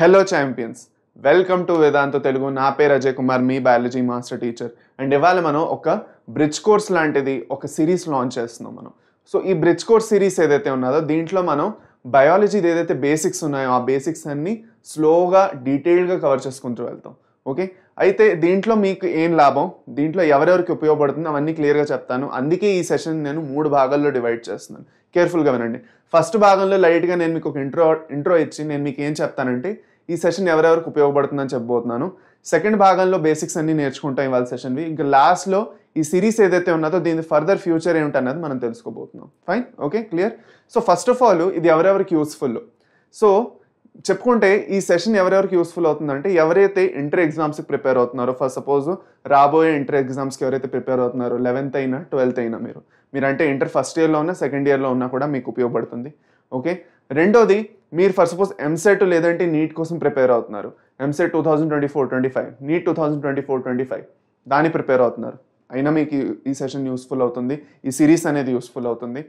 Hello champions welcome to Vedanta Telugu నా పేరు అజయ్ కుమార్ మీ బయాలజీ మాస్టర్ టీచర్ అండ్ ఇవాళ మనం ఒక బ్రిడ్జ్ కోర్స్ లాంటిది ఒక సిరీస్ లాంచ్ చేస్తున్నాం మనం సో ఈ బ్రిడ్జ్ కోర్స్ సిరీస్ ఏదైతే ఉన్నదో దీంట్లో మనం బయాలజీ ఏదైతే బేసిక్స్ ఉన్నాయో ఆ బేసిక్స్ అన్నీ స్లోగా డీటెయిల్డ్గా కవర్ చేసుకుంటూ వెళ్తాం ఓకే అయితే దీంట్లో మీకు ఏం లాభం దీంట్లో ఎవరెవరికి ఉపయోగపడుతుంది అవన్నీ క్లియర్గా చెప్తాను అందుకే ఈ సెషన్ నేను మూడు భాగాల్లో డివైడ్ చేస్తున్నాను కేర్ఫుల్గా వినండి ఫస్ట్ భాగంలో లైట్గా నేను మీకు ఒక ఇంట్రో ఇంట్రో ఇచ్చి నేను మీకు ఏం చెప్తానంటే ఈ సెషన్ ఎవరెవరికి ఉపయోగపడుతుందని చెప్పబోతున్నాను సెకండ్ భాగంలో బేసిక్స్ అన్నీ నేర్చుకుంటాం ఇవాళ సెషన్వి ఇంకా లాస్ట్లో ఈ సిరీస్ ఏదైతే ఉన్నదో దీని ఫర్దర్ ఫ్యూచర్ ఏమిటన్నది మనం తెలుసుకోబోతున్నాం fine okay clear so first of all ఇది ఎవరెవరికి యూస్ఫుల్ సో చెప్పుకుంటే ఈ సెషన్ ఎవరెవరికి యూస్ఫుల్ అవుతుందంటే ఎవరైతే ఇంటర్ ఎగ్జామ్స్కి ప్రిపేర్ అవుతున్నారో ఫస్ట్ సపోజ్ రాబోయే ఇంటర్ ఎగ్జామ్స్కి ఎవరైతే ప్రిపేర్ అవుతున్నారో లెవెన్త్ అయినా ట్వెల్త్ అయినా మీరు మీరు అంటే ఇంటర్ ఫస్ట్ ఇయర్లో ఉన్నా సెకండ్ ఇయర్లో ఉన్నా కూడా మీకు ఉపయోగపడుతుంది ఓకే రెండోది మీరు ఫర్ సపోజ్ ఎంసెట్ లేదంటే నీట్ కోసం ప్రిపేర్ అవుతున్నారు EAMCET two thousand twenty four twenty five NEET two thousand twenty four twenty five దాన్ని ప్రిపేర్ అవుతున్నారు అయినా మీకు ఈ సెషన్ యూస్ఫుల్ అవుతుంది ఈ సిరీస్ అనేది యూస్ఫుల్ అవుతుంది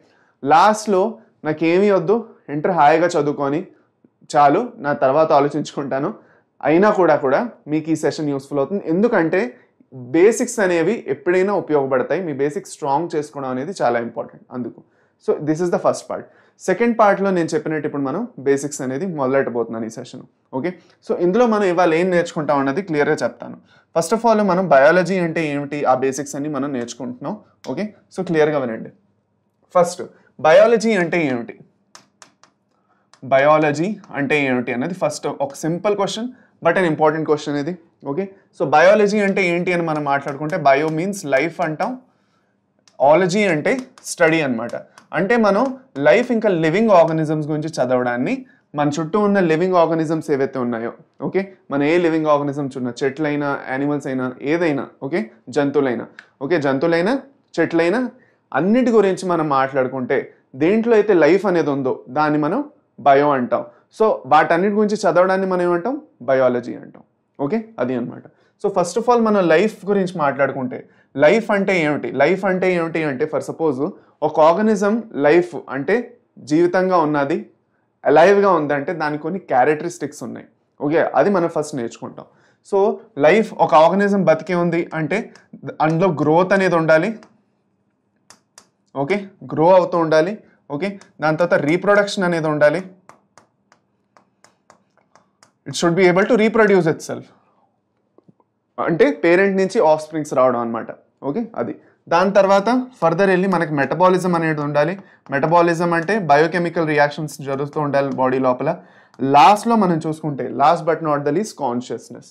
లాస్ట్లో నాకేమీ వద్దు ఇంటర్ హాయిగా చదువుకొని చాలు నా తర్వాత ఆలోచించుకుంటాను అయినా కూడా కూడా మీకు ఈ సెషన్ యూస్ఫుల్ అవుతుంది ఎందుకంటే బేసిక్స్ అనేవి ఎప్పుడైనా ఉపయోగపడతాయి మీ బేసిక్స్ స్ట్రాంగ్ చేసుకోవడం అనేది చాలా ఇంపార్టెంట్ అందుకు so this is the first part second పార్ట్లో నేను చెప్పినట్టు ఇప్పుడు మనం బేసిక్స్ అనేది మొదలెట్టబోతున్నాను ఈ సెషన్ ఓకే సో ఇందులో మనం ఇవాళ ఏం నేర్చుకుంటాం అన్నది క్లియర్గా చెప్తాను ఫస్ట్ ఆఫ్ ఆల్ మనం బయాలజీ అంటే ఏమిటి ఆ బేసిక్స్ అన్ని మనం నేర్చుకుంటున్నాం ఓకే సో క్లియర్గా వినండి ఫస్ట్ బయాలజీ అంటే ఏమిటి బయాలజీ అంటే ఏమిటి అన్నది ఫస్ట్ ఒక simple question but unimportant question ఇది ఓకే సో బయాలజీ అంటే ఏంటి అని మనం మాట్లాడుకుంటే బయో మీన్స్ లైఫ్ అంటాం ఆలజీ అంటే స్టడీ అనమాట అంటే మనం లైఫ్ ఇంకా లివింగ్ ఆర్గనిజమ్స్ గురించి చదవడాన్ని మన చుట్టూ ఉన్న లివింగ్ ఆర్గనిజమ్స్ ఏవైతే ఉన్నాయో ఓకే మన ఏ లివింగ్ ఆర్గనిజమ్స్ ఉన్న చెట్లైనా యానిమల్స్ అయినా ఏదైనా ఓకే జంతువులైనా ఓకే జంతువులైనా చెట్లైనా అన్నిటి గురించి మనం మాట్లాడుకుంటే దేంట్లో అయితే లైఫ్ అనేది ఉందో దాన్ని మనం బయో అంటాం సో వాటన్నిటి గురించి చదవడాన్ని మనం ఏమంటాం బయాలజీ అంటాం ఓకే అది అనమాట సో ఫస్ట్ ఆఫ్ ఆల్ మనం లైఫ్ గురించి మాట్లాడుకుంటే లైఫ్ అంటే ఏమిటి లైఫ్ అంటే ఏమిటి అంటే ఫర్ సపోజ్ ఒక ఆర్గనిజం లైఫ్ అంటే జీవితంగా ఉన్నది అలైవ్గా ఉందంటే దానికి కొన్ని క్యారెక్టరిస్టిక్స్ ఉన్నాయి ఓకే అది మనం ఫస్ట్ నేర్చుకుంటాం సో లైఫ్ ఒక ఆర్గనిజం బతికే ఉంది అంటే అందులో గ్రోత్ అనేది ఉండాలి ఓకే గ్రో అవుతూ ఉండాలి ఓకే దాని తర్వాత రీప్రొడక్షన్ అనేది ఉండాలి it should be able to reproduce itself అంటే పేరెంట్ నుంచి ఆఫ్ స్ప్రింగ్స్ రావడం అనమాట ఓకే అది దాని తర్వాత ఫర్దర్ వెళ్ళి మనకి మెటబాలిజం అనేది ఉండాలి మెటబాలిజం అంటే బయోకెమికల్ రియాక్షన్స్ జరుగుతూ ఉండాలి బాడీ లోపల లాస్ట్లో మనం చూసుకుంటే last but not the least consciousness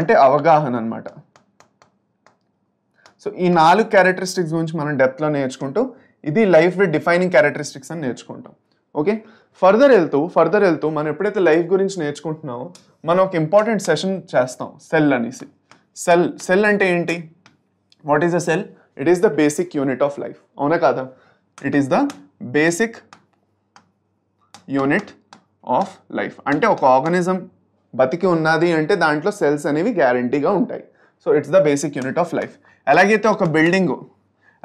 అంటే అవగాహన అనమాట సో ఈ నాలుగు క్యారెక్టరిస్టిక్స్ గురించి మనం డెప్త్లో నేర్చుకుంటూ ఇది లైఫ్ విత్ డిఫైనింగ్ క్యారెక్టరిస్టిక్స్ అని నేర్చుకుంటాం ఓకే ఫర్దర్ వెళ్తూ ఫర్దర్ వెళ్తూ మనం ఎప్పుడైతే లైఫ్ గురించి నేర్చుకుంటున్నామో మనం ఒక ఇంపార్టెంట్ సెషన్ చేస్తాం సెల్ అనేసి సెల్ సెల్ అంటే ఏంటి what is the cell it is the basic unit of life అవునా కాదా it is the basic unit of life అంటే ఒక ఆర్గనిజం బతికి ఉన్నది అంటే దాంట్లో సెల్స్ అనేవి గ్యారంటీగా ఉంటాయి so it's the basic unit of life ఎలాగైతే ఒక బిల్డింగు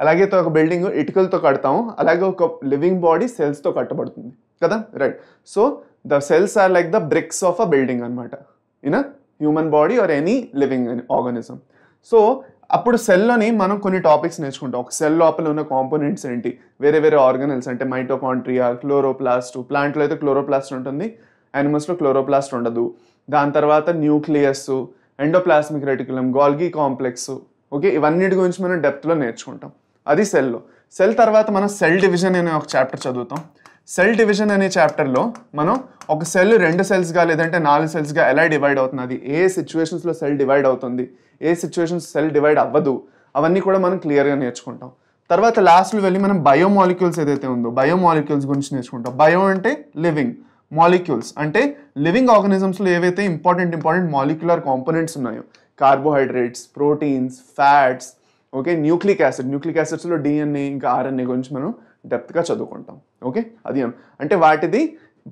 ఎలాగైతే ఒక బిల్డింగ్ ఇటుకలతో కడతాము అలాగే ఒక లివింగ్ బాడీ సెల్స్తో కట్టబడుతుంది కదా right so the cells are like the bricks of a building అనమాట in a human body or any living organism so అప్పుడు సెల్లోని మనం కొన్ని టాపిక్స్ నేర్చుకుంటాం ఒక సెల్ లోపల ఉన్న కాంపోనెంట్స్ ఏంటి వేరే వేరే ఆర్గనల్స్ అంటే మైటోకాంట్రియా క్లోరోప్లాస్ట్ ప్లాంట్లో అయితే క్లోరోప్లాస్ట్ ఉంటుంది యానిమల్స్లో క్లోరోప్లాస్ట్ ఉండదు దాని తర్వాత nucleus endoplasmic reticulum Golgi complex okay ఇవన్నిటి గురించి మనం డెప్త్లో నేర్చుకుంటాం అది సెల్లో సెల్ తర్వాత మనం సెల్ డివిజన్ అనే ఒక చాప్టర్ చదువుతాం సెల్ డివిజన్ అనే చాప్టర్లో మనం ఒక సెల్ రెండు సెల్స్గా లేదంటే నాలుగు సెల్స్గా ఎలా డివైడ్ అవుతున్నది ఏ సిచ్యువేషన్స్లో సెల్ డివైడ్ అవుతుంది ఏ సిచ్యువేషన్స్ సెల్ డివైడ్ అవ్వదు అవన్నీ కూడా మనం క్లియర్గా నేర్చుకుంటాం తర్వాత లాస్ట్లో వెళ్ళి మనం బయోమాలిక్యూల్స్ ఏదైతే ఉందో బయోమాలిక్యూల్స్ గురించి నేర్చుకుంటాం బయో అంటే లివింగ్ మాలిక్యూల్స్ అంటే లివింగ్ ఆర్గనిజమ్స్లో ఏవైతే ఇంపార్టెంట్ ఇంపార్టెంట్ మాలిక్యులర్ కాంపోనెంట్స్ ఉన్నాయో carbohydrates proteins fats okay nucleic acid nucleic యాసిడ్స్లో డిఎన్ఏ ఇంకా ఆర్ఎన్ఏ గురించి మనం డెప్త్గా చదువుకుంటాం ఓకే అది అంటే వాటిది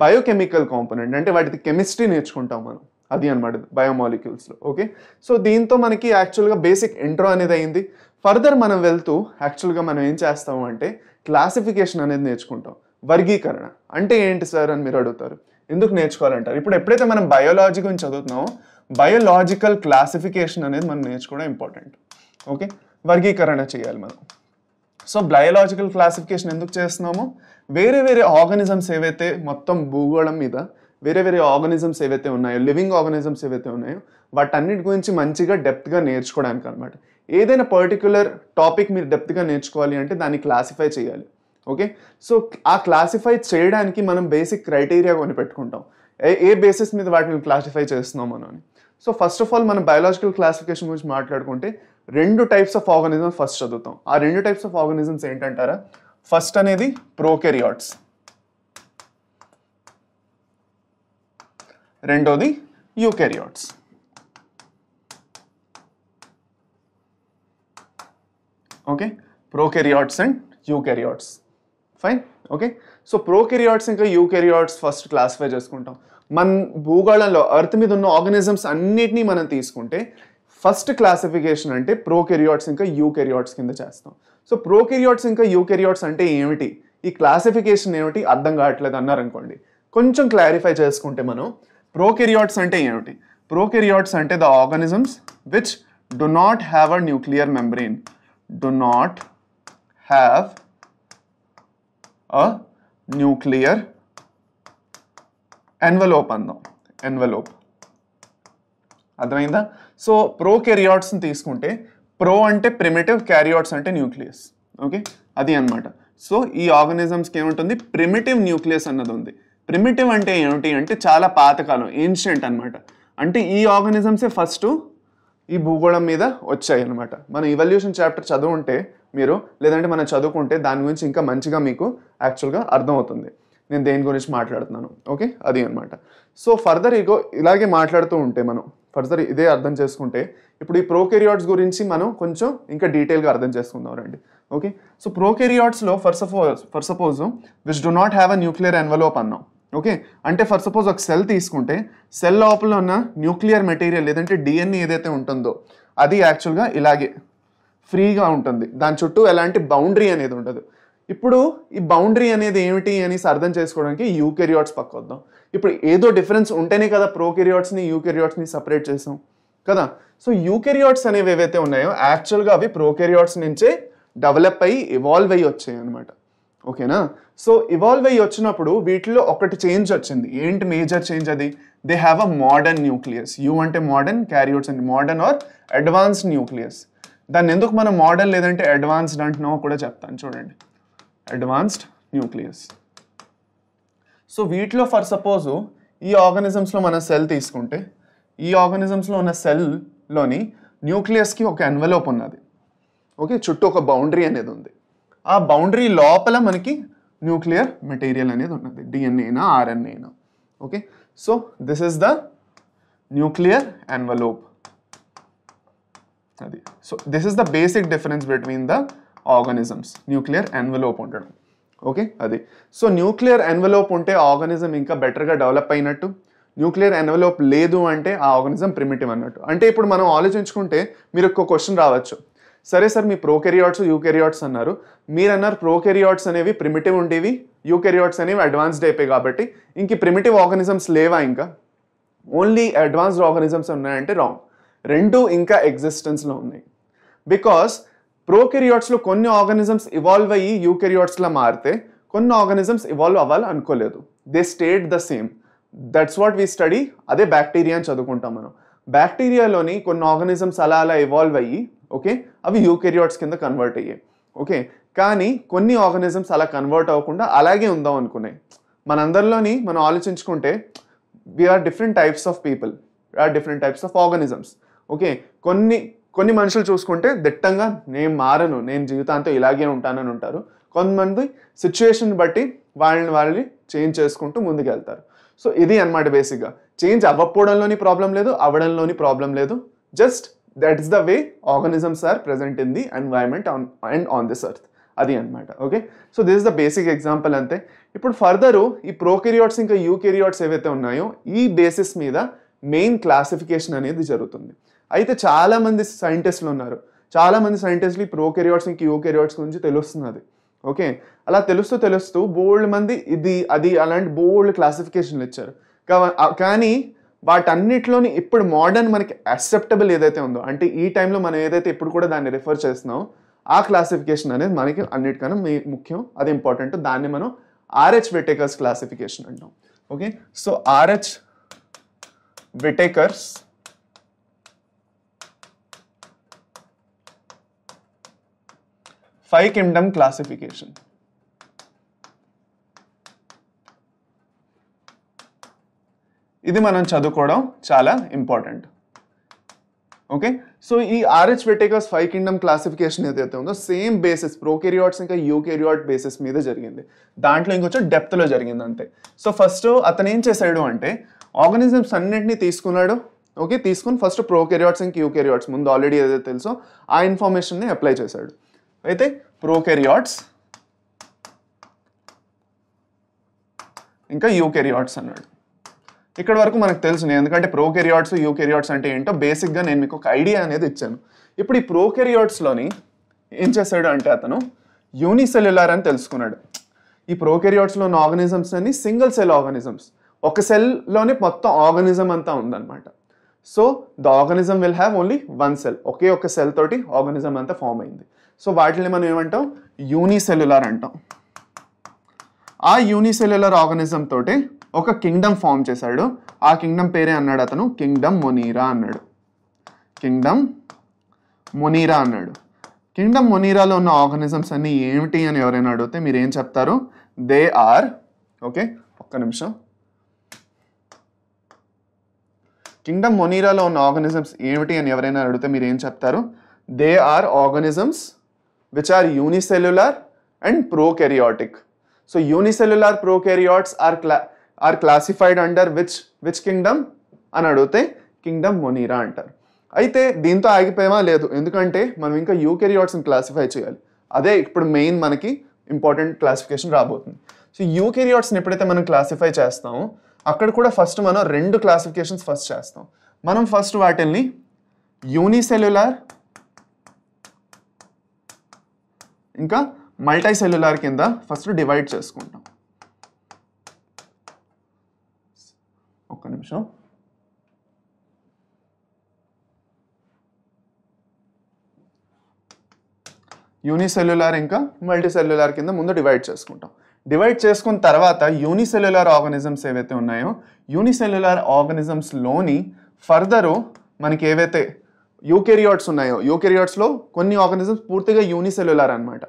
బయోకెమికల్ కాంపోనెంట్ అంటే వాటిది కెమిస్ట్రీ నేర్చుకుంటాం మనం అది అనమాట బయోమాలిక్యూల్స్లో ఓకే సో దీంతో మనకి యాక్చువల్గా బేసిక్ ఇంట్రో అనేది అయింది ఫర్దర్ మనం వెళ్తూ యాక్చువల్గా మనం ఏం చేస్తాము అంటే క్లాసిఫికేషన్ అనేది నేర్చుకుంటాం వర్గీకరణ అంటే ఏంటి సార్ అని మీరు అడుగుతారు ఎందుకు నేర్చుకోవాలంటారు ఇప్పుడు ఎప్పుడైతే మనం బయోలాజీ గురించి చదువుతున్నామో బయోలాజికల్ క్లాసిఫికేషన్ అనేది మనం నేర్చుకోవడం ఇంపార్టెంట్ ఓకే వర్గీకరణ చేయాలి మనం సో బయలాజికల్ క్లాసిఫికేషన్ ఎందుకు చేస్తున్నామో వేరే వేరే ఆర్గానిజమ్స్ ఏవైతే మొత్తం భూగోళం మీద వేరే వేరే ఆర్గానిజమ్స్ ఏవైతే ఉన్నాయో లివింగ్ ఆర్గానిజమ్స్ ఏవైతే ఉన్నాయో వాటన్నిటి గురించి మంచిగా డెప్త్గా నేర్చుకోవడానికి అనమాట ఏదైనా పర్టిక్యులర్ టాపిక్ మీరు డెప్త్గా నేర్చుకోవాలి అంటే దాన్ని క్లాసిఫై చేయాలి ఓకే సో ఆ క్లాసిఫై చేయడానికి మనం బేసిక్ క్రైటీరియా కొని పెట్టుకుంటాం ఏ ఏ బేసిస్ మీద వాటిని క్లాసిఫై చేస్తున్నాం మనం సో ఫస్ట్ ఆఫ్ ఆల్ మనం బయాలజికల్ క్లాసిఫికేషన్ గురించి మాట్లాడుకుంటే రెండు టైప్స్ ఆఫ్ ఆర్గనిజం ఫస్ట్ చదువుతాం ఆ రెండు టైప్స్ ఆఫ్ ఆర్గానిజమ్స్ ఏంటంటారా ఫస్ట్ అనేది ప్రోకెరియాట్స్ రెండోది eukaryotes okay prokaryotes and eukaryotes fine okay so prokaryotes ఇంకా యూకెరియాట్స్ ఫస్ట్ క్లాసిఫై చేసుకుంటాం మన భూగోళంలో అర్త్ మీద ఉన్న ఆర్గనిజమ్స్ అన్నిటినీ మనం తీసుకుంటే ఫస్ట్ క్లాసిఫికేషన్ అంటే ప్రోకెరియాట్స్ ఇంకా యూకెరియాట్స్ కింద చేస్తాం సో ప్రోకెరియాట్స్ ఇంకా యూకెరియాట్స్ అంటే ఏమిటి ఈ క్లాసిఫికేషన్ ఏమిటి అర్థం కావట్లేదు అన్నారనుకోండి కొంచెం క్లారిఫై చేసుకుంటే మనం ప్రోకెరియాట్స్ అంటే ఏమిటి ప్రోకెరియాట్స్ అంటే the organisms which do not have a nuclear membrane do not have a nuclear envelope అందాం ఎన్వెలోప్ అర్థమైందా సో ప్రో కెరియాట్స్ని తీసుకుంటే ప్రో అంటే ప్రిమిటివ్ క్యారియాట్స్ అంటే న్యూక్లియస్ ఓకే అది అనమాట సో ఈ ఆర్గనిజమ్స్కి ఏముంటుంది ప్రిమిటివ్ న్యూక్లియస్ అన్నది ఉంది ప్రిమిటివ్ అంటే ఏమిటి అంటే చాలా పాతకాలం ఏన్షియంట్ అనమాట అంటే ఈ ఆర్గనిజమ్సే ఫస్ట్ ఈ భూగోళం మీద వచ్చాయి అనమాట మన ఇవల్యూషన్ చాప్టర్ ఉంటే మీరు లేదంటే మనం చదువుకుంటే దాని గురించి ఇంకా మంచిగా మీకు యాక్చువల్గా అర్థమవుతుంది నేను దేని గురించి మాట్లాడుతున్నాను ఓకే అది అనమాట సో ఫర్దర్ ఇగో ఇలాగే మాట్లాడుతూ ఉంటే మనం ఫర్దర్ ఇదే అర్థం చేసుకుంటే ఇప్పుడు ఈ ప్రోకెరియాడ్స్ గురించి మనం కొంచెం ఇంకా డీటెయిల్గా అర్థం చేసుకుందాం రండి ఓకే సో ప్రోకెరియాట్స్లో for suppose for suppose which do not have a nuclear envelope అన్నాం ఓకే అంటే ఫర్ సపోజ్ ఒక సెల్ తీసుకుంటే సెల్ లోపల ఉన్న న్యూక్లియర్ మెటీరియల్ లేదంటే డిఎన్ఏ ఏదైతే ఉంటుందో అది యాక్చువల్గా ఇలాగే ఫ్రీగా ఉంటుంది దాని చుట్టూ ఎలాంటి బౌండరీ అనేది ఉండదు ఇప్పుడు ఈ బౌండరీ అనేది ఏమిటి అనేసి అర్థం చేసుకోవడానికి యూకెరియాట్స్ పక్క వద్దాం ఇప్పుడు ఏదో డిఫరెన్స్ ఉంటేనే కదా ప్రోకెరియాట్స్ని యూకెరియాట్స్ని సపరేట్ చేసాం కదా సో యూకెరియాట్స్ అనేవి ఏవైతే ఉన్నాయో యాక్చువల్గా అవి ప్రోకెరియాట్స్ నుంచే డెవలప్ అయ్యి ఇవాల్వ్ అయ్యి వచ్చాయి అనమాట ఓకేనా సో ఇవాల్వ్ అయ్యి వచ్చినప్పుడు వీటిలో ఒకటి చేంజ్ వచ్చింది ఏంటి మేజర్ చేంజ్ అది they have a modern nucleus you అంటే మోడర్న్ క్యారియోట్స్ అండి మోడర్న్ ఆర్ అడ్వాన్స్డ్ న్యూక్లియస్ దాన్ని ఎందుకు మనం మోడర్న్ లేదంటే అడ్వాన్స్డ్ అంటున్నామో కూడా చెప్తాను చూడండి అడ్వాన్స్డ్ న్యూక్లియస్ సో వీటిలో ఫర్ సపోజు ఈ ఆర్గానిజమ్స్లో మన సెల్ తీసుకుంటే ఈ ఆర్గానిజమ్స్లో ఉన్న సెల్లోని న్యూక్లియస్కి ఒక ఎన్వెలోప్ ఉన్నది ఓకే చుట్టూ ఒక బౌండరీ అనేది ఉంది ఆ బౌండరీ లోపల మనకి న్యూక్లియర్ మెటీరియల్ అనేది ఉన్నది డిఎన్ఏనా ఆర్ఎన్ఏనా okay so this is the nuclear envelope అది so this is the basic difference between the organisms nuclear envelope ఉండడం ఓకే అది సో న్యూక్లియర్ ఎన్వలోప్ ఉంటే ఆర్గానిజం ఇంకా బెటర్గా డెవలప్ అయినట్టు న్యూక్లియర్ ఎన్వలోప్ లేదు అంటే ఆ ఆర్గానిజం ప్రిమిటివ్ అన్నట్టు అంటే ఇప్పుడు మనం ఆలోచించుకుంటే మీరు ఒక క్వశ్చన్ రావచ్చు సరే సార్ మీ ప్రోకెరియాట్స్ యూకెరియాట్స్ అన్నారు మీరు అన్నారు ప్రోకెరియాట్స్ అనేవి ప్రిమిటివ్ ఉండేవి యూకెరియాట్స్ అనేవి అడ్వాన్స్డ్ అయిపోయి కాబట్టి ఇంక ప్రిమిటివ్ ఆర్గానిజమ్స్ లేవా ఇంకా ఓన్లీ అడ్వాన్స్డ్ ఆర్గానిజమ్స్ ఉన్నాయంటే రాంగ్ రెండు ఇంకా ఎగ్జిస్టెన్స్లో ఉన్నాయి బికాస్ ప్రోకెరియాట్స్లో కొన్ని ఆర్గానిజమ్స్ ఇవాల్వ్ అయ్యి యూకెరియాట్స్లా మారితే కొన్ని ఆర్గానిజమ్స్ ఇవాల్వ్ అవ్వాలి అనుకోలేదు they state the same that's what we study అదే బ్యాక్టీరియా అని చదువుకుంటాం మనం బ్యాక్టీరియాలోని కొన్ని ఆర్గానిజమ్స్ అలా అలా ఇవాల్వ్ అయ్యి ఓకే అవి యూకెరియాట్స్ కింద కన్వర్ట్ అయ్యాయి ఓకే కానీ కొన్ని ఆర్గానిజమ్స్ అలా కన్వర్ట్ అవ్వకుండా అలాగే ఉందాం అనుకున్నాయి మనందరిలోని మనం ఆలోచించుకుంటే we are different types of people are different types of organisms okay కొన్ని కొన్ని మనుషులు చూసుకుంటే దిట్టంగా నేను మారను నేను జీవితాంతం ఇలాగే ఉంటానని ఉంటారు కొంతమంది సిచ్యువేషన్ బట్టి వాళ్ళని వాళ్ళని చేంజ్ చేసుకుంటూ ముందుకెళ్తారు సో ఇది అనమాట బేసిక్గా చేంజ్ అవ్వకపోవడంలోని ప్రాబ్లం లేదు అవ్వడంలోని ప్రాబ్లం లేదు just that is the way organisms are present in the environment on and on this earth అది అనమాట okay so this is the basic example అంతే ఇప్పుడు ఫర్దరు ఈ ప్రోకెరియాట్స్ ఇంకా యూకెరియాట్స్ ఏవైతే ఉన్నాయో ఈ బేసిస్ మీద మెయిన్ క్లాసిఫికేషన్ అనేది జరుగుతుంది అయితే చాలామంది సైంటిస్టులు ఉన్నారు చాలామంది సైంటిస్ట్లు ఈ ప్రోకెరియాట్స్ ఇంక యూకెరియాట్స్ గురించి తెలుస్తున్నది ఓకే అలా తెలుస్తూ తెలుస్తూ బోల్డ్ మంది ఇది అది అలాంటి బోల్డ్ క్లాసిఫికేషన్లు ఇచ్చారు కానీ వాటన్నిటిలోని ఇప్పుడు మోడర్న్ మనకి అక్సెప్టబుల్ ఏదైతే ఉందో అంటే ఈ టైంలో మనం ఏదైతే ఇప్పుడు కూడా దాన్ని రిఫర్ చేస్తున్నామో ఆ క్లాసిఫికేషన్ అనేది మనకి అన్నిటికన్నా ముఖ్యం అది ఇంపార్టెంట్ దాన్ని మనం ఆర్హెచ్ విటేకర్స్ క్లాసిఫికేషన్ అంటాం okay so R H Whittaker's five kingdom classification ఇది మనం చదువుకోవడం చాలా ఇంపార్టెంట్ ఓకే సో ఈ R H Whittaker's five kingdom classification ఏదైతే ఉందో సేమ్ బేసిస్ ప్రోకెరియాట్స్ ఇంకా యూకెరియాట్ బేసిస్ మీద జరిగింది దాంట్లో ఇంకొంచెం డెప్త్లో జరిగింది అంతే సో ఫస్ట్ అతను ఏం చేశాడు అంటే ఆర్గనిజమ్స్ అన్నింటినీ తీసుకున్నాడు ఓకే తీసుకుని ఫస్ట్ ప్రోకెరియాట్స్ ఇంకా యూకెరియాట్స్ ముందు ఆల్రెడీ ఏదైతే తెలుసో ఆ ఇన్ఫర్మేషన్ని అప్లై చేశాడు అయితే ప్రోకెరియాట్స్ ఇంకా యూకెరియాట్స్ అన్నాడు ఇక్కడ వరకు మనకు తెలుసు నేను ఎందుకంటే ప్రోకెరియాట్స్ యూకెరియాట్స్ అంటే ఏంటో బేసిక్గా నేను మీకు ఒక ఐడియా అనేది ఇచ్చాను ఇప్పుడు ఈ ప్రోకెరియాట్స్లోని ఏం చేశాడు అంటే అతను యూనిసెల్యులార్ అని తెలుసుకున్నాడు ఈ ప్రోకెరియాట్స్లో ఉన్న ఆర్గనిజమ్స్ అన్ని సింగిల్ సెల్ ఆర్గనిజమ్స్ ఒక సెల్లోనే మొత్తం ఆర్గనిజం అంతా ఉందన్నమాట so the organism will have only one cell ఒకే ఒక సెల్ తోటి ఆర్గనిజం అంతా ఫామ్ అయింది సో వాటిని మనం ఏమంటాం యూనిసెల్యులర్ అంటాం ఆ యూనిసెల్యులర్ ఆర్గనిజం తోటి ఒక కింగ్డమ్ ఫామ్ చేశాడు ఆ కింగ్డమ్ పేరే అన్నాడు అతను కింగ్డమ్ మొనీరా అన్నాడు కింగ్డమ్ మొనీరా అన్నాడు కింగ్డమ్ మొనీరాలో ఉన్న ఆర్గనిజమ్స్ అన్నీ ఏమిటి అని ఎవరైనా అడిగితే మీరు ఏం చెప్తారు దే ఆర్ ఓకే ఒక్క నిమిషం కింగ్డమ్ మొనీరాలో ఉన్న ఆర్గనిజమ్స్ ఏమిటి అని ఎవరైనా అడిగితే మీరు ఏం చెప్తారు they are organisms which are unicellular and prokaryotic. So unicellular prokaryotes are, cla are classified under which, which kingdom? అని అడిగితే కింగ్డమ్ మొనీరా అంటారు అయితే దీంతో ఆగిపోయేమా లేదు ఎందుకంటే మనం ఇంకా యూకెరియాట్స్ని క్లాసిఫై చేయాలి అదే ఇప్పుడు మెయిన్ మనకి ఇంపార్టెంట్ క్లాసిఫికేషన్ రాబోతుంది సో యూకెరియాట్స్ని ఎప్పుడైతే మనం క్లాసిఫై చేస్తామో అక్కడ కూడా ఫస్ట్ మనం రెండు క్లాసిఫికేషన్స్ ఫస్ట్ చేస్తాం మనం ఫస్ట్ వాటిల్ని యూనిసెల్యులార్ ఇంకా మల్టీ సెల్యులార్ కింద ఫస్ట్ డివైడ్ చేసుకుంటాం ఒక్క నిమిషం యూనిసెల్యులార్ ఇంకా మల్టీ సెల్యులార్ కింద ముందు డివైడ్ చేసుకుంటాం డివైడ్ చేసుకున్న తర్వాత యూనిసెల్యులార్ ఆర్గనిజమ్స్ ఏవైతే ఉన్నాయో యూనిసెల్యులార్ ఆర్గనిజమ్స్లోని ఫర్దరు మనకి ఏవైతే యూకెరియాట్స్ ఉన్నాయో యూకెరియాట్స్లో కొన్ని ఆర్గానిజమ్స్ పూర్తిగా యూనిసెల్యులర్ అనమాట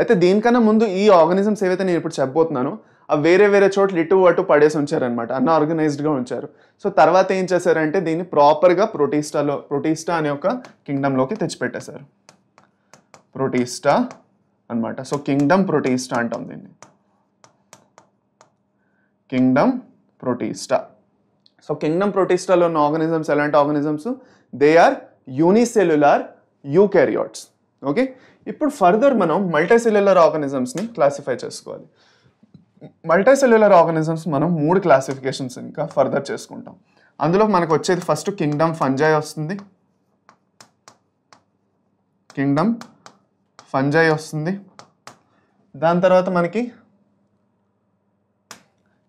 అయితే దీనికన్నా ముందు ఈ ఆర్గానిజమ్స్ ఏవైతే నేను ఇప్పుడు చెప్పబోతున్నానో అవి వేరే వేరే చోట్ల ఇటు అటు పడేసి ఉంచారనమాట అన్న ఆర్గనైజ్డ్గా ఉంచారు సో తర్వాత ఏం చేశారంటే దీన్ని ప్రాపర్గా ప్రొటీస్టాలో ప్రొటీస్టా అనే ఒక కింగ్డమ్లోకి తెచ్చిపెట్టేశారు ప్రొటీస్టా అనమాట సో కింగ్డమ్ ప్రొటీస్టా అంటాం దీన్ని కింగ్డమ్ ప్రొటీస్టా సో కింగ్డమ్ ప్రొటీస్టాలో ఉన్న ఆర్గనిజమ్స్ ఎలాంటి organisms they are unicellular eukaryotes okay ఇప్పుడు ఫర్దర్ మనం మల్టీసెల్యులర్ ఆర్గానిజమ్స్ని క్లాసిఫై చేసుకోవాలి మల్టీసెల్యులర్ ఆర్గానిజమ్స్ మనం మూడు క్లాసిఫికేషన్స్ ఇంకా ఫర్దర్ చేసుకుంటాం అందులో మనకు వచ్చేది ఫస్ట్ కింగ్డమ్ ఫంజాయ్ వస్తుంది కింగ్డమ్ ఫంజాయ్ వస్తుంది దాని తర్వాత మనకి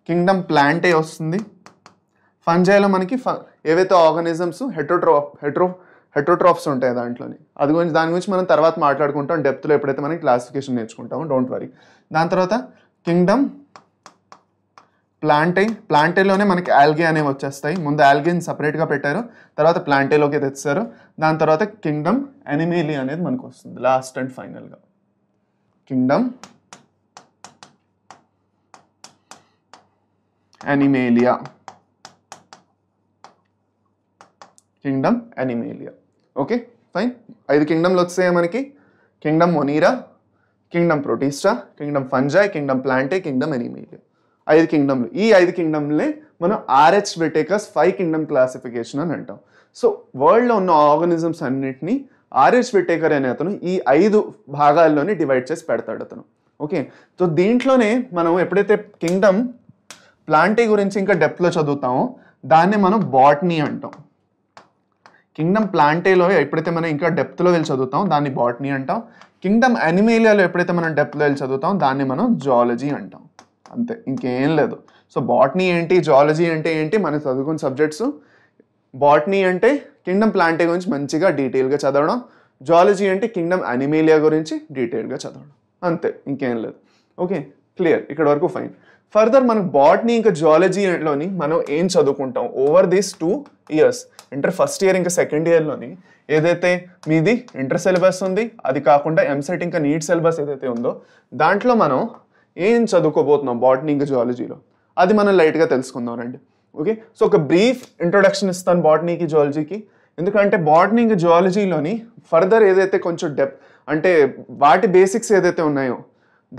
కింగ్డమ్ ప్లాంటే వస్తుంది ఫంజాయ్లో మనకి ఏవైతే ఆర్గానిజమ్స్ హెట్రోట్రో హెట్రో హెట్రోట్రాఫ్స్ ఉంటాయి దాంట్లోని అది గురించి దాని గురించి మనం తర్వాత మాట్లాడుకుంటాం డెప్త్లో ఎప్పుడైతే మనం క్లాసిఫికేషన్ నేర్చుకుంటాము డోంట్ వరీ దాని తర్వాత కింగ్డమ్ ప్లాంటే ప్లాంటేలోనే మనకి ఆల్గే అనేవి వచ్చేస్తాయి ముందు ఆల్గేని సపరేట్గా పెట్టారు తర్వాత ప్లాంటేలోకి తెచ్చారు దాని తర్వాత కింగ్డమ్ ఎనిమేలి అనేది మనకు వస్తుంది లాస్ట్ అండ్ ఫైనల్గా kingdom Animalia kingdom Animalia okay fine ఐదు కింగ్డమ్లు వచ్చాయా మనకి kingdom Monera kingdom Protista kingdom fungi kingdom Plantae kingdom ఎనిమీలు ఐదు కింగ్డమ్లు ఈ ఐదు కింగ్డమ్లే మనం R H Whittaker's five kingdom classification అని అంటాం సో వరల్డ్లో ఉన్న ఆర్గనిజమ్స్ అన్నిటినీ ఆర్హెచ్ వెటేకర్ అనే అతను ఈ ఐదు భాగాల్లోనే డివైడ్ చేసి పెడతాడు అతను ఓకే సో దీంట్లోనే మనం ఎప్పుడైతే కింగ్డమ్ ప్లాంటే గురించి ఇంకా డెప్త్లో చదువుతామో దాన్నే మనం బాట్నీ అంటాం కింగ్డమ్ ప్లాంటేలో ఎప్పుడైతే మనం ఇంకా డెప్త్లో వెళ్ళి చదువుతాం దాన్ని బాటనీ అంటాం కింగ్డమ్ అనిమేలియాలో ఎప్పుడైతే మనం డెప్త్లో వెళ్ళి చదువుతాం దాన్ని మనం జువాలజీ అంటాం అంతే ఇంకేం లేదు సో బాటనీ ఏంటి జువాలజీ అంటే ఏంటి మనం చదువుకున్న సబ్జెక్ట్స్ బాటనీ అంటే కింగ్డమ్ ప్లాంటే గురించి మంచిగా డీటెయిల్గా చదవడం జువాలజీ అంటే కింగ్డమ్ అనిమేలియా గురించి డీటెయిల్గా చదవడం అంతే ఇంకేం లేదు ఓకే క్లియర్ ఇక్కడ వరకు ఫైన్ ఫర్దర్ మనం బాట్నీ ఇంకా జువాలజీలోని మనం ఏం చదువుకుంటాం over these two years inter first year ఇంకా సెకండ్ ఇయర్లోని ఏదైతే మీది ఇంటర్ సిలబస్ ఉంది అది కాకుండా ఎంసెట్ ఇంకా నీట్ సిలబస్ ఏదైతే ఉందో దాంట్లో మనం ఏం చదువుకోబోతున్నాం బాటనీ ఇంకా జువాలజీలో అది మనం లైట్గా తెలుసుకుందాం రండి ఓకే సో ఒక బ్రీఫ్ ఇంట్రొడక్షన్ ఇస్తాను బాటనీకి జువాలజీకి ఎందుకంటే బాటనీ ఇంకా జువాలజీలోని ఫర్దర్ ఏదైతే కొంచెం డెప్ అంటే వాటి బేసిక్స్ ఏదైతే ఉన్నాయో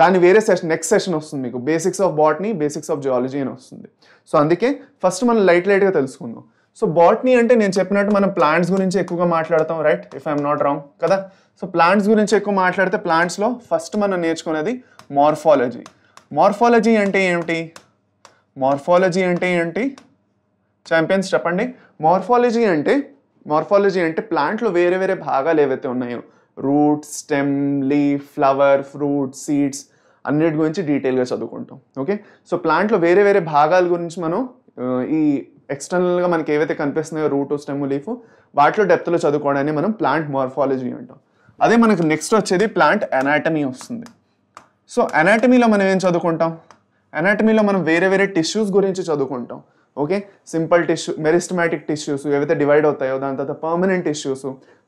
దాని వేరే సెషన్ నెక్స్ట్ సెషన్ వస్తుంది మీకు basics of botany basics of geology అని వస్తుంది సో అందుకే ఫస్ట్ మనం లైట్ లైట్గా తెలుసుకుందాం సో బాటనీ అంటే నేను చెప్పినట్టు మనం ప్లాంట్స్ గురించి ఎక్కువగా మాట్లాడతాం right if I'm not wrong కదా సో ప్లాంట్స్ గురించి ఎక్కువ మాట్లాడితే ప్లాంట్స్లో ఫస్ట్ మనం నేర్చుకునేది మార్ఫాలజీ మార్ఫాలజీ అంటే ఏమిటి మార్ఫాలజీ అంటే ఏంటి ఛాంపియన్స్ చెప్పండి మార్ఫాలజీ అంటే మార్ఫాలజీ అంటే ప్లాంట్లో వేరే వేరే భాగాలు ఏవైతే ఉన్నాయో root stem leaf flower fruit seeds అన్నిటి గురించి డీటెయిల్గా చదువుకుంటాం ఓకే సో ప్లాంట్లో వేరే వేరే భాగాల గురించి మనం ఈ ఎక్స్టర్నల్గా మనకి ఏవైతే కనిపిస్తున్నాయో రూట్ స్టెమ్ లీఫ్ వాటిలో డెప్త్లో చదువుకోవడాన్ని మనం ప్లాంట్ మార్ఫాలజీ అంటాం అదే మనకు నెక్స్ట్ వచ్చేది ప్లాంట్ అనాటమీ వస్తుంది సో అనాటమీలో మనం ఏం చదువుకుంటాం అనాటమీలో మనం వేరే వేరే టిష్యూస్ గురించి చదువుకుంటాం okay simple tissue meristematic tissues ఏవైతే డివైడ్ అవుతాయో దాని తర్వాత పర్మనెంట్ టిష్యూస్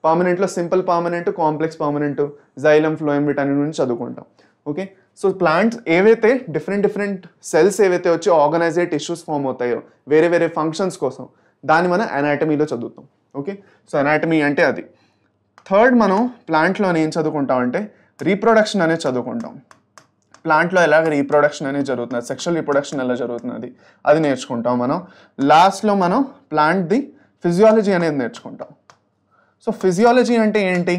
పర్మనెంట్లో simple permanent complex permanent xylem phloem వీటన్ని నుంచి చదువుకుంటాం ఓకే సో ప్లాంట్స్ ఏవైతే డిఫరెంట్ డిఫరెంట్ సెల్స్ ఏవైతే వచ్చి ఆర్గనైజే టిష్యూస్ ఫామ్ అవుతాయో వేరే వేరే ఫంక్షన్స్ కోసం దాన్ని మనం అనాటమీలో చదువుతాం ఓకే సో అనాటమీ అంటే అది థర్డ్ మనం ప్లాంట్లో ఏం చదువుకుంటామంటే రీప్రొడక్షన్ అనేది చదువుకుంటాం ప్లాంట్లో ఎలాగ రీప్రొడక్షన్ అనేది జరుగుతున్నది సెక్షువల్ రీప్రొడక్షన్ ఎలా జరుగుతున్నది అది నేర్చుకుంటాం మనం లాస్ట్లో మనం ప్లాంట్ది ఫిజియాలజీ అనేది నేర్చుకుంటాం సో ఫిజియాలజీ అంటే ఏంటి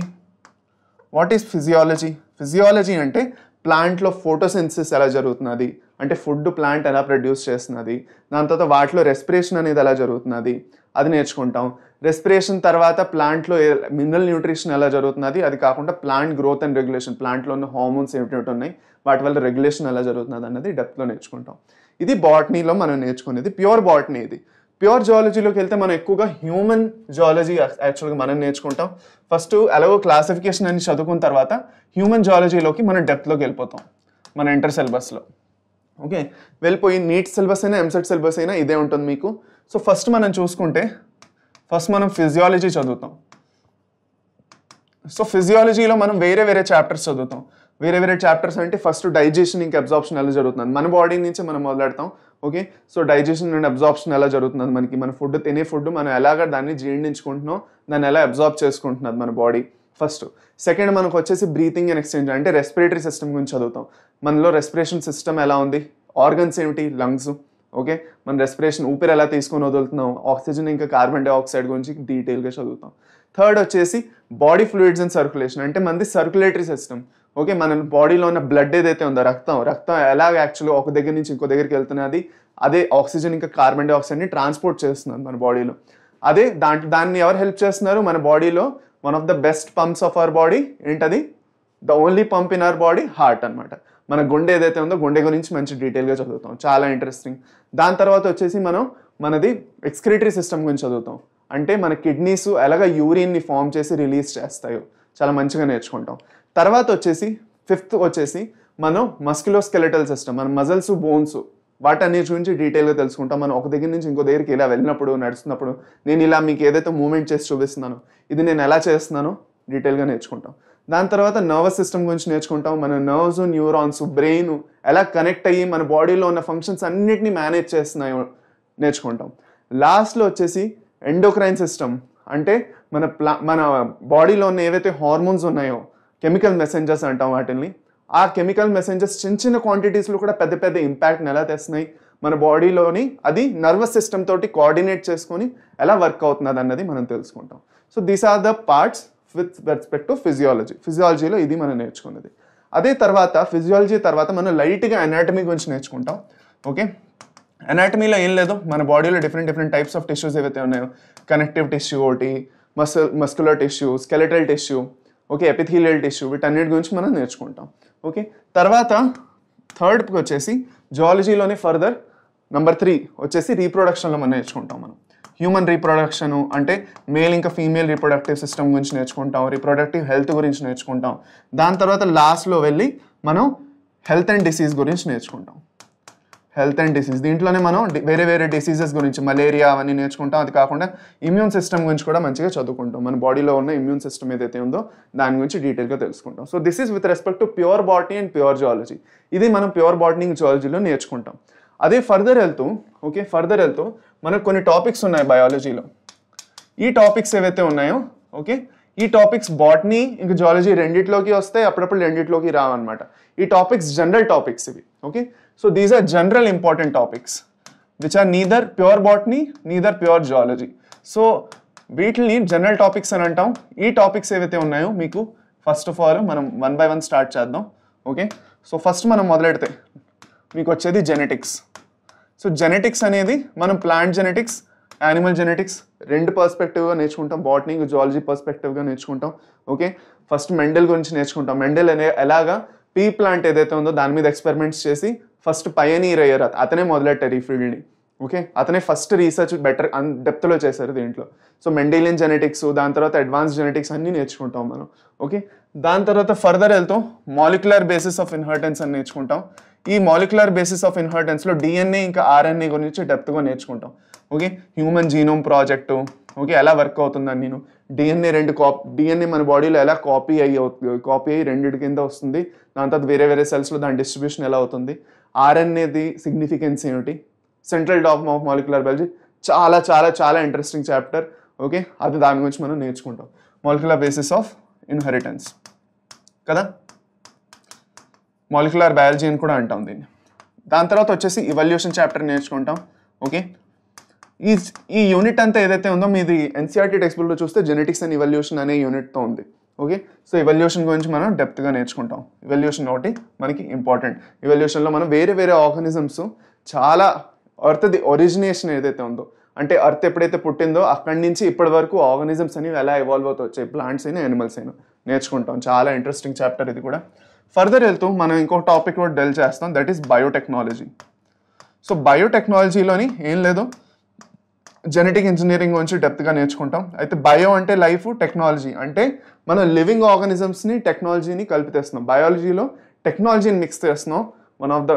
వాట్ ఈస్ ఫిజియాలజీ ఫిజియాలజీ అంటే ప్లాంట్లో ఫోటోసెన్సిస్ ఎలా జరుగుతున్నది అంటే ఫుడ్ ప్లాంట్ ఎలా ప్రొడ్యూస్ చేస్తున్నది దాని తర్వాత వాటిలో రెస్పిరేషన్ అనేది ఎలా జరుగుతున్నది అది నేర్చుకుంటాం రెస్పిరేషన్ తర్వాత ప్లాంట్లో మినరల్ న్యూట్రిషన్ ఎలా జరుగుతున్నది అది కాకుండా ప్లాంట్ గ్రోత్ అండ్ రెగ్యులేషన్ ప్లాంట్లో ఉన్న హార్మోన్స్ ఏమిటి ఉన్నాయి వాటి వల్ల రెగ్యులేషన్ ఎలా జరుగుతున్నది అన్నది డెప్త్లో నేర్చుకుంటాం ఇది బాటనీలో మనం నేర్చుకునేది ప్యూర్ బాటనీ ఇది ప్యూర్ జువాలజీలోకి వెళ్తే మనం ఎక్కువగా హ్యూమన్ జువాలజీ యాక్చువల్గా మనం నేర్చుకుంటాం ఫస్ట్ అలాగో క్లాసిఫికేషన్ అని చదువుకున్న తర్వాత హ్యూమన్ జువాలజీలోకి మనం డెప్త్లోకి వెళ్ళిపోతాం మన ఇంటర్ సిలబస్లో ఓకే వెళ్ళిపోయి నీట్ సిలబస్ అయినా ఎంసెట్ సిలబస్ అయినా ఇదే ఉంటుంది మీకు సో ఫస్ట్ మనం చూసుకుంటే ఫస్ట్ మనం ఫిజియాలజీ చదువుతాం సో ఫిజియాలజీలో మనం వేరే వేరే చాప్టర్స్ చదువుతాం వేరే వేరే చాప్టర్స్ అంటే ఫస్ట్ డైజెషన్ ఇంకా అబ్జార్ప్షన్ ఎలా జరుగుతుంది మన బాడీ నుంచి మనం మొదలెడతాం okay so digestion and absorption ఎలా జరుగుతున్నది మనకి మన ఫుడ్ తినే ఫుడ్ మనం ఎలాగ దాన్ని జీర్ణించుకుంటున్నాం దాన్ని ఎలా అబ్జార్బ్ చేసుకుంటున్నది మన బాడీ ఫస్ట్ సెకండ్ మనకు వచ్చేసి బ్రీతింగ్ అండ్ ఎక్స్చేంజ్ అంటే రెస్పిరేటరీ సిస్టమ్ గురించి చదువుతాం మనలో రెస్పిరేషన్ సిస్టమ్ ఎలా ఉంది ఆర్గన్స్ ఏమిటి లంగ్స్ ఓకే మన రెస్పిరేషన్ ఊపిరి ఎలా తీసుకొని వదులుతున్నాం ఆక్సిజన్ ఇంకా కార్బన్ డైఆక్సైడ్ గురించి డీటెయిల్గా చదువుతాం థర్డ్ వచ్చేసి బాడీ ఫ్లూయిడ్స్ అండ్ సర్క్యులేషన్ అంటే మనది సర్క్యులేటరీ సిస్టమ్ ఓకే మన బాడీలో ఉన్న బ్లడ్ ఏదైతే ఉందో రక్తం రక్తం ఎలా యాక్చువల్గా ఒక దగ్గర నుంచి ఇంకో దగ్గరికి వెళ్తున్నది అదే ఆక్సిజన్ ఇంకా కార్బన్ డైఆక్సైడ్ని ట్రాన్స్పోర్ట్ చేస్తున్నది మన బాడీలో అదే దాంట్లో దాన్ని ఎవరు హెల్ప్ చేస్తున్నారు మన బాడీలో one of the best pumps of our body ఏంటది the only pump in our body heart అనమాట మన గుండె ఏదైతే ఉందో గుండె గురించి మంచి డీటెయిల్గా చదువుతాం చాలా ఇంట్రెస్టింగ్ దాని తర్వాత వచ్చేసి మనం మనది ఎక్స్క్రిటరీ సిస్టమ్ గురించి చదువుతాం అంటే మన కిడ్నీస్ ఎలాగ యూరిన్ని ఫామ్ చేసి రిలీజ్ చేస్తాయో చాలా మంచిగా నేర్చుకుంటాం తర్వాత వచ్చేసి ఫిఫ్త్ వచ్చేసి మనం మస్క్యులో స్కెలెటల్ సిస్టమ్ మన మజిల్స్ బోన్స్ వాటన్నిటి గురించి డీటెయిల్గా తెలుసుకుంటాం మనం ఒక దగ్గర నుంచి ఇంకో దగ్గరికి ఇలా వెళ్ళినప్పుడు నడుస్తున్నప్పుడు నేను ఇలా మీకు ఏదైతే మూమెంట్ చేసి చూపిస్తున్నాను ఇది నేను ఎలా చేస్తున్నానో డీటెయిల్గా నేర్చుకుంటాం దాని తర్వాత నర్వస్ సిస్టమ్ గురించి నేర్చుకుంటాం మన నర్వ్స్ న్యూరాన్స్ బ్రెయిన్ ఎలా కనెక్ట్ అయ్యి మన బాడీలో ఉన్న ఫంక్షన్స్ అన్నిటిని మేనేజ్ చేస్తున్నాయో నేర్చుకుంటాం లాస్ట్లో వచ్చేసి ఎండోక్రైన్ సిస్టమ్ అంటే మన ప్లా మన బాడీలో ఉన్న ఏవైతే హార్మోన్స్ ఉన్నాయో కెమికల్ మెసెంజర్స్ అంటాం వాటిని ఆ కెమికల్ మెసెంజర్స్ చిన్న చిన్న క్వాంటిటీస్లో కూడా పెద్ద పెద్ద ఇంపాక్ట్ని ఎలా తెస్తున్నాయి మన బాడీలోని అది నర్వస్ సిస్టమ్ తోటి కోఆర్డినేట్ చేసుకొని ఎలా వర్క్ అవుతున్నది అన్నది మనం తెలుసుకుంటాం so these are the parts with respect to physiology ఫిజియాలజీలో ఇది మనం నేర్చుకున్నది అదే తర్వాత ఫిజియాలజీ తర్వాత మనం లైట్గా అనాటమీ గురించి నేర్చుకుంటాం ఓకే అనాటమీలో ఏం లేదు మన బాడీలో different different types of tissues ఏవైతే ఉన్నాయో కనెక్టివ్ టిష్యూ ఒకటి మస్ muscular tissue skeletal tissue okay epithelial tissue వీటన్నిటి గురించి మనం నేర్చుకుంటాం ఓకే తర్వాత థర్డ్ వచ్చేసి జువాలజీలోనే ఫర్దర్ నెంబర్ త్రీ వచ్చేసి రీప్రొడక్షన్లో మనం నేర్చుకుంటాం మనం హ్యూమన్ రీప్రొడక్షన్ అంటే మేల్ ఇంకా ఫీమేల్ రీప్రొడక్టివ్ సిస్టమ్ గురించి నేర్చుకుంటాం రీప్రొడక్టివ్ హెల్త్ గురించి నేర్చుకుంటాం దాని తర్వాత లాస్ట్లో వెళ్ళి మనం హెల్త్ అండ్ డిసీజ్ గురించి నేర్చుకుంటాం హెల్త్ అండ్ డిసీజ్ దీంట్లోనే మనం వేరే వేరే డిసీజెస్ గురించి మలేరియా అవన్నీ నేర్చుకుంటాం అది కాకుండా ఇమ్యూన్ సిస్టమ్ గురించి కూడా మంచిగా చదువుకుంటాం మన బాడీలో ఉన్న ఇమ్యూన్ సిస్టమ్ ఏదైతే ఉందో దాని గురించి డీటెయిల్గా తెలుసుకుంటాం so this is with respect to pure botany and pure zoology ఇది మనం ప్యూర్ బాటనీ జువాలజీలో నేర్చుకుంటాం అదే ఫర్దర్ వెళ్తూ ఓకే ఫర్దర్ వెళ్తూ మనకు కొన్ని టాపిక్స్ ఉన్నాయి బయాలజీలో ఈ టాపిక్స్ ఏవైతే ఉన్నాయో ఓకే ఈ టాపిక్స్ బాటనీ ఇంక జాలజీ రెండిట్లోకి వస్తాయి అప్పుడప్పుడు రెండిట్లోకి రావన్నమాట ఈ టాపిక్స్ జనరల్ టాపిక్స్ ఇవి okay so these are general important topics which are neither pure botany neither pure zoology so వీటిని జనరల్ టాపిక్స్ అని అంటాం ఈ టాపిక్స్ ఏవైతే ఉన్నాయో మీకు ఫస్ట్ ఆఫ్ ఆల్ మనం వన్ బై వన్ స్టార్ట్ చేద్దాం ఓకే సో ఫస్ట్ మనం మొదలెడితే మీకు వచ్చేది జెనెటిక్స్ సో జెనెటిక్స్ అనేది మనం ప్లాంట్ జెనెటిక్స్ యానిమల్ జెనెటిక్స్ రెండు పర్స్పెక్టివ్గా నేర్చుకుంటాం బాటనీ జువాలజీ పర్స్పెక్టివ్గా నేర్చుకుంటాం ఓకే ఫస్ట్ మెండల్ గురించి నేర్చుకుంటాం మెండల్ అనే ఎలాగా పీ ప్లాంట్ ఏదైతే ఉందో దాని మీద ఎక్స్పెరిమెంట్స్ చేసి ఫస్ట్ పయనీర్ అయ్యారు అతనే మొదలెట్టారు ఈ ఫీల్డ్ని ఓకే అతనే ఫస్ట్ రీసెర్చ్ బెటర్ డెప్త్లో చేశారు దీంట్లో సో మెండేలియన్ జెనెటిక్స్ దాని తర్వాత అడ్వాన్స్ జెనెటిక్స్ అన్నీ నేర్చుకుంటాం మనం ఓకే దాని తర్వాత ఫర్దర్ వెళ్తాం మాలిక్యులర్ బేసిస్ ఆఫ్ ఇన్హర్టెన్స్ అని నేర్చుకుంటాం ఈ మాలిక్యులర్ బేసిస్ ఆఫ్ ఇన్హర్టెన్స్లో డిఎన్ఏ ఇంకా ఆర్ఎన్ఏ గురించి డెప్త్గా నేర్చుకుంటాం okay human genome project okay ఎలా వర్క్ అవుతుందని నేను డిఎన్ఏ రెండు కాపీ డిఎన్ఏ మన బాడీలో ఎలా కాపీ అయ్యి కాపీ అయ్యి రెండింటి కింద వస్తుంది దాని తర్వాత వేరే వేరే సెల్స్లో దాని డిస్ట్రిబ్యూషన్ ఎలా అవుతుంది ఆర్ఎన్ఏది సిగ్నిఫికెన్స్ ఏమిటి central dogma of molecular biology చాలా చాలా చాలా ఇంట్రెస్టింగ్ చాప్టర్ ఓకే అది దాని గురించి మనం నేర్చుకుంటాం మాలిక్యులర్ బేసిస్ ఆఫ్ ఇన్హెరిటెన్స్ కదా మాలిక్యులర్ బయాలజీ అని కూడా అంటాం దీన్ని దాని తర్వాత వచ్చేసి ఇవల్యూషన్ చాప్టర్ నేర్చుకుంటాం ఓకే ఈ ఈ యూనిట్ అంతా ఏదైతే ఉందో మీది ఎన్సీఆర్టీ టెక్స్ట్ బుక్లో చూస్తే జెనెటిక్స్ అండ్ ఇవల్యూషన్ అనే యూనిట్తో ఉంది ఓకే సో ఇవల్యూషన్ గురించి మనం డెప్త్గా నేర్చుకుంటాం ఇవల్యూషన్ ఒకటి మనకి ఇంపార్టెంట్ ఇవల్యూషన్లో మనం వేరే వేరే ఆర్గానిజమ్స్ చాలా అర్త్ది ఒరిజినేషన్ ఏదైతే ఉందో అంటే అర్త్ ఎప్పుడైతే పుట్టిందో అక్కడి నుంచి ఇప్పటి వరకు ఆర్గానిజమ్స్ అనేవి ఎలా ఇవాల్వ్ అవుతూ వచ్చాయి ప్లాంట్స్ అయినా ఎనిమల్స్ అయినా నేర్చుకుంటాం చాలా ఇంట్రెస్టింగ్ చాప్టర్ ఇది కూడా ఫర్దర్ వెళ్తూ మనం ఇంకో టాపిక్ కూడా డెల్ చేస్తాం దట్ ఈస్ బయోటెక్నాలజీ సో బయోటెక్నాలజీలోని ఏం లేదు జెనెటిక్ ఇంజనీరింగ్ గురించి డెప్త్గా నేర్చుకుంటాం అయితే బయో అంటే లైఫ్ టెక్నాలజీ అంటే మనం లివింగ్ ఆర్గానిజమ్స్ని టెక్నాలజీని కలిపి బయాలజీలో టెక్నాలజీని మిక్స్ చేస్తున్నాం one of the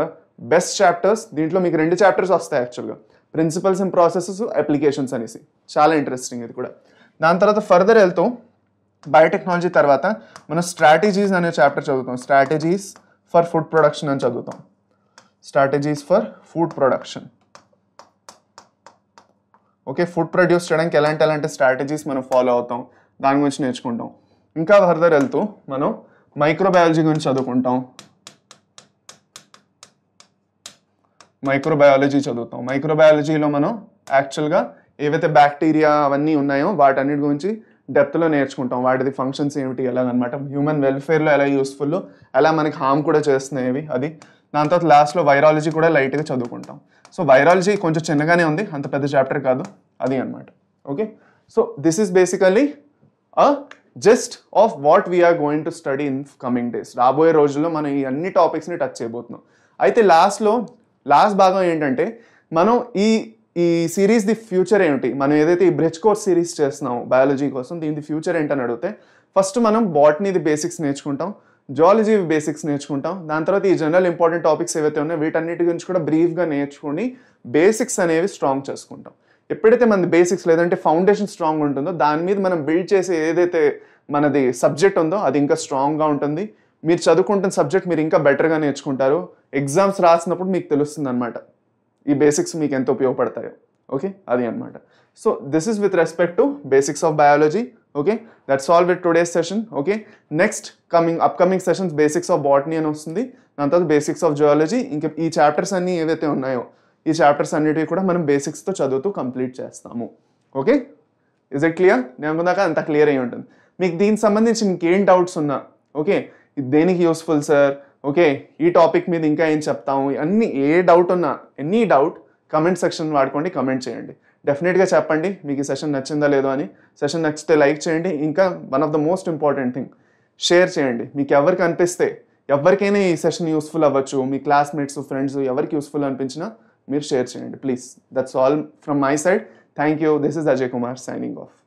best chapters దీంట్లో మీకు రెండు చాప్టర్స్ వస్తాయి యాక్చువల్గా ప్రిన్సిపల్స్ అండ్ ప్రాసెసెస్ అప్లికేషన్స్ అనేసి చాలా ఇంట్రెస్టింగ్ ఇది కూడా దాని తర్వాత ఫర్దర్ వెళ్తాం బయోటెక్నాలజీ తర్వాత మనం స్ట్రాటజీస్ అనే చాప్టర్ చదువుతాం స్ట్రాటజీస్ ఫర్ ఫుడ్ ప్రొడక్షన్ అని చదువుతాం strategies for food production okay food produce చేయడానికి ఎలాంటి ఎలాంటి స్ట్రాటజీస్ మనం ఫాలో అవుతాం దాని గురించి నేర్చుకుంటాం ఇంకా ఫర్దర్ వెళ్తూ మనం మైక్రోబయాలజీ గురించి చదువుకుంటాం మైక్రోబయాలజీ చదువుతాం మైక్రోబయాలజీలో మనం యాక్చువల్గా ఏవైతే బ్యాక్టీరియా అవన్నీ ఉన్నాయో వాటన్నిటి గురించి డెప్త్లో నేర్చుకుంటాం వాటిది ఫంక్షన్స్ ఏమిటి ఎలాగనమాట హ్యూమన్ వెల్ఫేర్లో ఎలా యూస్ఫుల్ ఎలా మనకి హామ్ కూడా చేస్తున్నాయి అది దాని తర్వాత లాస్ట్లో వైరాలజీ కూడా లైట్గా చదువుకుంటాం సో వైరాలజీ కొంచెం చిన్నగానే ఉంది అంత పెద్ద చాప్టర్ కాదు అది అనమాట okay so this is basically a just of what we are going to study in coming days రాబోయే రోజుల్లో మనం ఈ అన్ని టాపిక్స్ని టచ్ చేయబోతున్నాం అయితే లాస్ట్లో లాస్ట్ భాగం ఏంటంటే మనం ఈ ఈ సిరీస్ ది ఫ్యూచర్ ఏంటి మనం ఏదైతే ఈ బ్రిడ్జ్ కోర్స్ సిరీస్ చేస్తున్నాం బయాలజీ కోసం దీని ది ఫ్యూచర్ ఏంటని అడిగితే ఫస్ట్ మనం బాటనీ ది బేసిక్స్ నేర్చుకుంటాం జువాలజీ బేసిక్స్ నేర్చుకుంటాం దాని తర్వాత ఈ జనరల్ ఇంపార్టెంట్ టాపిక్స్ ఏవైతే ఉన్నాయో వీటన్నిటి గురించి కూడా బ్రీఫ్గా నేర్చుకుని బేసిక్స్ అనేవి స్ట్రాంగ్ చేసుకుంటాం ఎప్పుడైతే మన బేసిక్స్ లేదంటే ఫౌండేషన్ స్ట్రాంగ్ ఉంటుందో దాని మీద మనం బిల్డ్ చేసే ఏదైతే మనది సబ్జెక్ట్ ఉందో అది ఇంకా స్ట్రాంగ్గా ఉంటుంది మీరు చదువుకుంటున్న సబ్జెక్ట్ మీరు ఇంకా బెటర్గా నేర్చుకుంటారు ఎగ్జామ్స్ రాసినప్పుడు మీకు తెలుస్తుంది అనమాట ఈ బేసిక్స్ మీకు ఎంత ఉపయోగపడతాయో ఓకే అది అనమాట so this is with respect to basics of biology okay that's all with today's session okay next coming upcoming sessions basics of botany అని వస్తుంది దాని తర్వాత బేసిక్స్ ఆఫ్ జువాలజీ ఇంకా ఈ చాప్టర్స్ అన్నీ ఏవైతే ఉన్నాయో ఈ చాప్టర్స్ అన్నిటివి కూడా మనం బేసిక్స్తో చదువుతూ కంప్లీట్ చేస్తాము ఓకే ఇజ్ ఇట్ క్లియర్ నేను అనుకున్నాక అంత క్లియర్ అయ్యి ఉంటుంది మీకు దీనికి సంబంధించి ఇంకేం డౌట్స్ ఉన్నా ఓకే దేనికి యూస్ఫుల్ సార్ ఓకే ఈ టాపిక్ మీద ఇంకా ఏం చెప్తాము అన్ని ఏ డౌట్ ఉన్నా ఎనీ డౌట్ కమెంట్ సెక్షన్ వాడుకోండి కమెంట్ చేయండి డెఫినెట్గా చెప్పండి మీకు ఈ సెషన్ నచ్చిందా లేదో అని సెషన్ నచ్చితే లైక్ చేయండి ఇంకా one of the most important thing share చేయండి మీకు ఎవరికి అనిపిస్తే ఎవరికైనా ఈ సెషన్ యూస్ఫుల్ అవ్వచ్చు మీ క్లాస్మేట్స్ ఫ్రెండ్స్ ఎవరికి యూస్ఫుల్ అనిపించినా మీరు షేర్ చేయండి please that's all from my side thank you this is Ajay Kumar signing of